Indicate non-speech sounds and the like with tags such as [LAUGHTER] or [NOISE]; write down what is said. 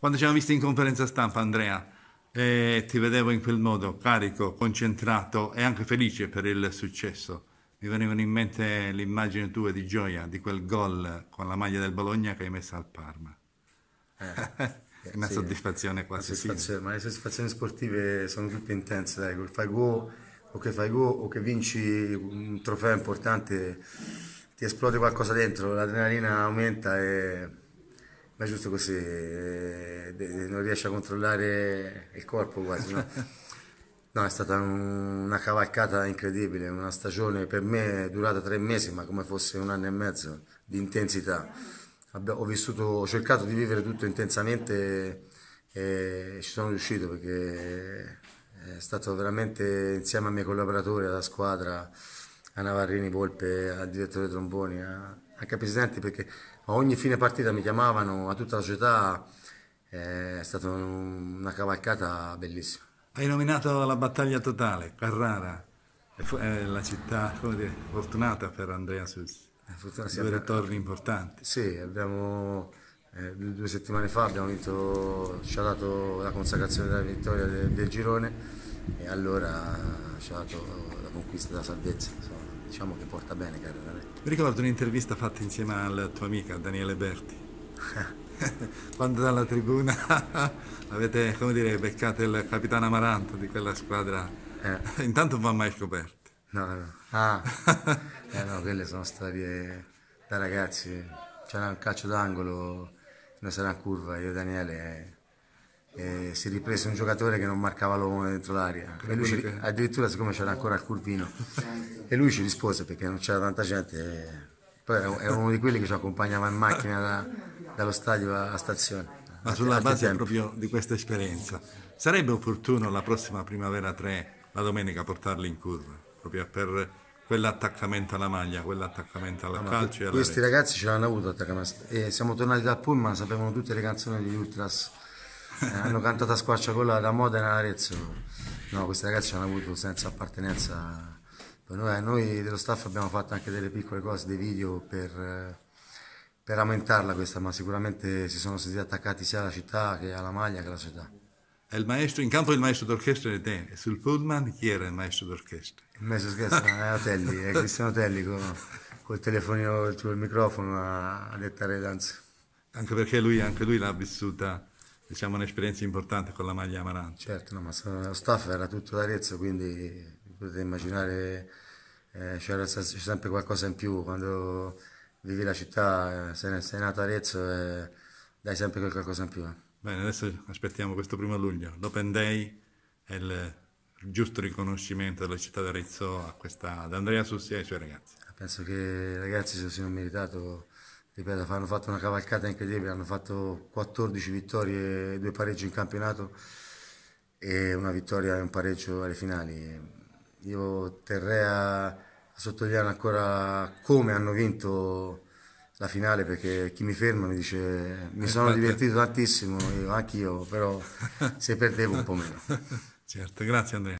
Quando ci siamo visti in conferenza stampa, Andrea, eh, ti vedevo in quel modo, carico, concentrato e anche felice per il successo. Mi venivano in mente l'immagine tua di gioia, di quel gol con la maglia del Bologna che hai messo al Parma. Eh. [LAUGHS] eh una sì, soddisfazione quasi. Soddisfazione, ma le soddisfazioni sportive sono tutte intense, dai, fai go, o che fai go o che vinci un trofeo importante, ti esplode qualcosa dentro, l'adrenalina aumenta e ma è giusto così, eh, non riesce a controllare il corpo quasi. No? [LAUGHS] no? è stata una cavalcata incredibile, una stagione per me durata tre mesi, ma come fosse un anno e mezzo di intensità. Ho, vissuto, ho cercato di vivere tutto intensamente e ci sono riuscito perché è stato veramente insieme ai miei collaboratori, alla squadra a Navarrini, Volpe, al direttore Tromboni, a, eh, anche a presidenti perché a ogni fine partita mi chiamavano, a tutta la società, eh, è stata una cavalcata bellissima. Hai nominato la battaglia totale, Carrara, è la città dire, fortunata per Andrea Sus. Eh, due ritorni importanti. Sì, abbiamo, eh, due settimane fa abbiamo vinto, ci ha dato la consacrazione della vittoria del, del girone e allora ci ha dato conquista della salvezza. Insomma. Diciamo che porta bene Carrera. Mi ricordo un'intervista fatta insieme alla tua amica Daniele Berti. [LAUGHS] Quando dalla tribuna [LAUGHS] avete, come dire, beccato il capitano Amaranto di quella squadra. Eh. Intanto non va mai scoperto. No, no. Ah, [LAUGHS] eh no, quelle sono storie da ragazzi. C'era un calcio d'angolo, non sarà in curva, io e Daniele. Eh eh, si riprese un giocatore che non marcava l'uomo dentro l'aria ah, e lui addirittura siccome c'era ancora il curvino e lui ci rispose perché non c'era tanta gente poi era uno di quelli che ci accompagnava in macchina da, dallo stadio alla stazione ma sulla base tempi. proprio di questa esperienza sarebbe opportuno la prossima primavera 3 la domenica portarli in curva proprio per quell'attaccamento alla maglia, quell'attaccamento al allora, calcio. Questi ragazzi ce l'hanno avuto attaccamento. E siamo tornati dal Pullman, sapevano tutte le canzoni degli Ultras [LAUGHS] hanno cantato a squarciagola da Modena a Arezzo. No, questi ragazzi hanno avuto senza appartenenza. Noi, eh, noi, dello staff abbiamo fatto anche delle piccole cose, dei video per, eh, per aumentarla questa, ma sicuramente si sono sentiti attaccati sia alla città che alla maglia che alla città. Maestro, in campo il maestro d'orchestra è te, sul pullman chi era il maestro d'orchestra? Il maestro d'orchestra è eh, Otelli, è Cristiano Otelli con, col telefonino, il microfono a, a dettare danze. Anche perché lui, anche lui l'ha vissuta diciamo, un'esperienza importante con la maglia amaranto. Certo, no, ma lo staff era tutto d'Arezzo, quindi potete immaginare eh, c'era sempre qualcosa in più. Quando vivi la città, eh, sei, sei nato Arezzo e eh, dai sempre qualcosa in più. Eh. Bene, adesso aspettiamo questo primo luglio. L'Open Day è il giusto riconoscimento della città d'Arezzo ad Andrea Sussi e ai suoi ragazzi. Penso che i ragazzi si siano meritato ripeto, hanno fatto una cavalcata incredibile, hanno fatto 14 vittorie e due pareggi in campionato e una vittoria e un pareggio alle finali. Io terrei a, sottolineare ancora come hanno vinto la finale perché chi mi ferma mi dice mi sono divertito tantissimo, anch'io, però se perdevo un po' meno. [LAUGHS] Certo, grazie Andrea.